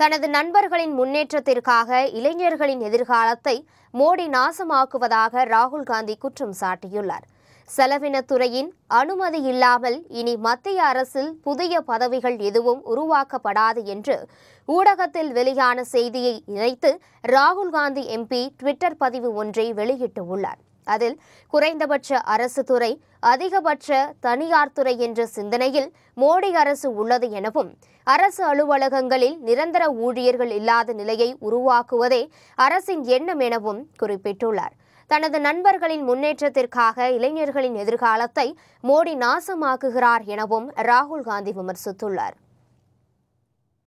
தனது நண்பர்களின் முன்னேற்றத்திற்காக இளைஞர்களின் எதிர்காலத்தை மோடி நாசமாக்குவதாக ராகுல் காந்தி குற்றம் சாட்டியுள்ளார் செலவினத்துறையின் அனுமதி இல்லாமல் இனி மத்திய அரசில் புதிய பதவிகள் எதுவும் உருவாக்கப்படாது என்று ஊடகத்தில் வெளியான செய்தியை இணைத்து ராகுல் காந்தி எம்பி ட்விட்டர் பதிவு ஒன்றை வெளியிட்டுள்ளார் அதில் குறைந்தபட்ச அரசு துறை அதிகபட்ச தனியார் துறை என்ற சிந்தனையில் மோடி அரசு உள்ளது எனவும் அரசு அலுவலகங்களில் நிரந்தர ஊழியர்கள் இல்லாத நிலையை உருவாக்குவதே அரசின் எண்ணம் எனவும் குறிப்பிட்டுள்ளார் தனது நண்பர்களின் முன்னேற்றத்திற்காக இளைஞர்களின் எதிர்காலத்தை மோடி நாசமாக்குகிறார் எனவும் ராகுல் காந்தி விமர்சித்துள்ளார்